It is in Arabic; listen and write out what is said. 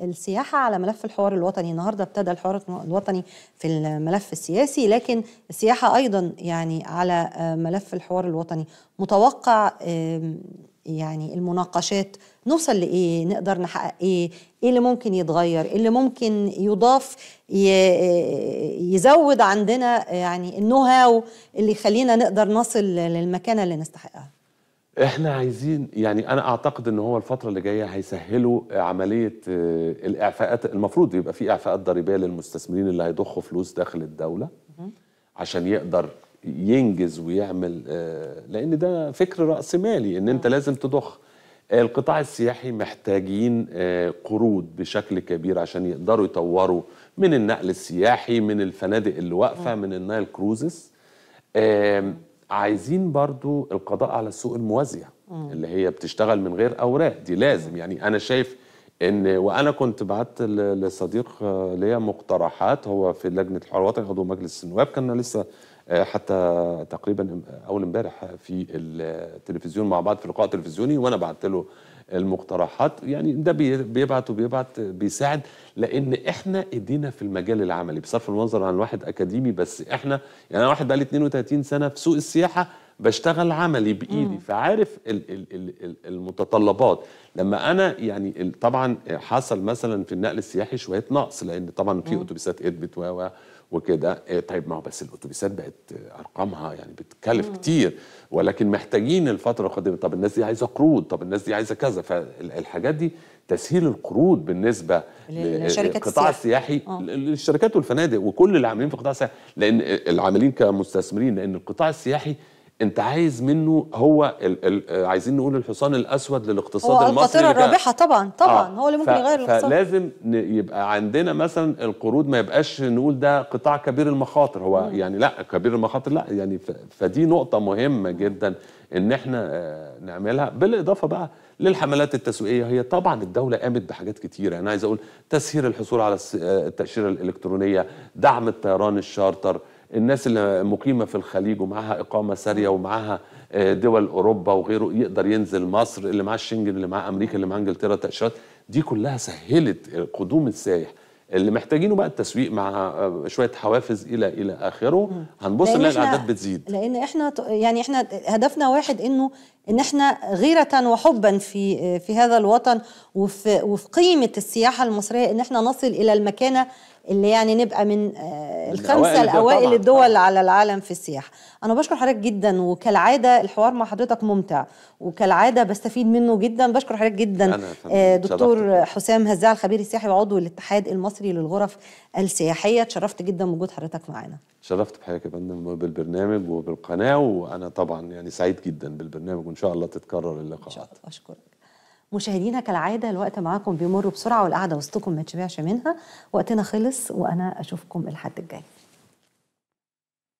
السياحة على ملف الحوار الوطني النهاردة ابتدى الحوار الوطني في الملف السياسي لكن السياحة أيضا يعني على آه، ملف الحوار الوطني متوقع يعني المناقشات نوصل لإيه نقدر نحقق إيه إيه اللي ممكن يتغير إيه اللي ممكن يضاف آه، يزود عندنا آه، يعني النو هاو اللي يخلينا نقدر نصل للمكانة اللي نستحقها احنا عايزين يعني انا اعتقد ان هو الفتره اللي جايه هيسهلوا عمليه آه، الاعفاءات المفروض يبقى في اعفاءات ضريبيه للمستثمرين اللي هيضخوا فلوس داخل الدوله عشان يقدر ينجز ويعمل آه، لان ده فكر راس مالي ان انت لازم تضخ القطاع السياحي محتاجين آه، قروض بشكل كبير عشان يقدروا يطوروا من النقل السياحي من الفنادق اللي واقفه من النايل كروزز عايزين برضو القضاء على السوق الموازية اللي هي بتشتغل من غير أوراق دي لازم يعني أنا شايف ان وانا كنت بعت لصديق ليا مقترحات هو في لجنه الحوار الوطني عضو مجلس النواب كان لسه آه، حتى تقريبا اول امبارح في التلفزيون مع بعض في لقاء تلفزيوني وانا بعت له المقترحات يعني ده بيبعت وبيبعت بيساعد لان احنا ايدينا في المجال العملي بصرف النظر عن واحد اكاديمي بس احنا يعني انا واحد لي 32 سنه في سوق السياحه بشتغل عملي بايدي فعارف المتطلبات لما انا يعني طبعا حصل مثلا في النقل السياحي شويه نقص لان طبعا في اتوبيسات ادبت و وكده إيه، طيب ما هو بس الاتوبيسات بقت ارقامها يعني بتكلف كتير ولكن محتاجين الفتره القادمه طب الناس دي عايزه قروض طب الناس دي عايزه كذا فالحاجات دي تسهيل القروض بالنسبه للقطاع السياحي آه. للشركات والفنادق وكل اللي عاملين في القطاع السياحي لان العاملين كمستثمرين لان القطاع السياحي انت عايز منه هو الـ الـ آه، عايزين نقول الحصان الاسود للاقتصاد هو المصري القطيره الرابحه طبعا آه، طبعا آه هو اللي ممكن يغير الاقتصاد فلازم يبقى عندنا مثلا القروض ما يبقاش نقول ده قطاع كبير المخاطر هو مم. يعني لا كبير المخاطر لا يعني فدي نقطه مهمه جدا ان احنا آه، نعملها بالاضافه بقى للحملات التسويقيه هي طبعا الدوله قامت بحاجات كتيره يعني انا عايز اقول تسهيل الحصول على التاشيره الالكترونيه دعم الطيران الشارتر الناس اللي مقيمه في الخليج ومعاها اقامه ساريه ومعاها آه، دول اوروبا وغيره يقدر ينزل مصر اللي معاه الشنجن اللي معاه امريكا اللي معاه انجلترا تاشيرات دي كلها سهلت قدوم السائح اللي محتاجينه بقى التسويق مع آه، شويه حوافز الى الى اخره هنبص نلاقي الاعداد بتزيد لان احنا يعني احنا هدفنا واحد انه ان احنا غيره وحبا في آه، في هذا الوطن وفي وفي قيمه السياحه المصريه ان احنا نصل الى المكانه اللي يعني نبقى من آه، الخمسه الاوائل, الأوائل الدول على العالم في السياحه انا بشكر حضرتك جدا وكالعاده الحوار مع حضرتك ممتع وكالعاده بستفيد منه جدا بشكر حضرتك جدا آه دكتور صدقت. حسام هزاع الخبير السياحي وعضو الاتحاد المصري للغرف السياحيه اتشرفت جدا بوجود حضرتك معانا شرفت بحضرتك يا فندم بالبرنامج وبالقناه وانا طبعا يعني سعيد جدا بالبرنامج وان شاء الله تتكرر اللقاءات ان شاء الله اشكرك مشاهدينا كالعادة الوقت معاكم بيمر بسرعة والقعدة وسطكم ما تشبعش منها وقتنا خلص وأنا أشوفكم الحد الجاي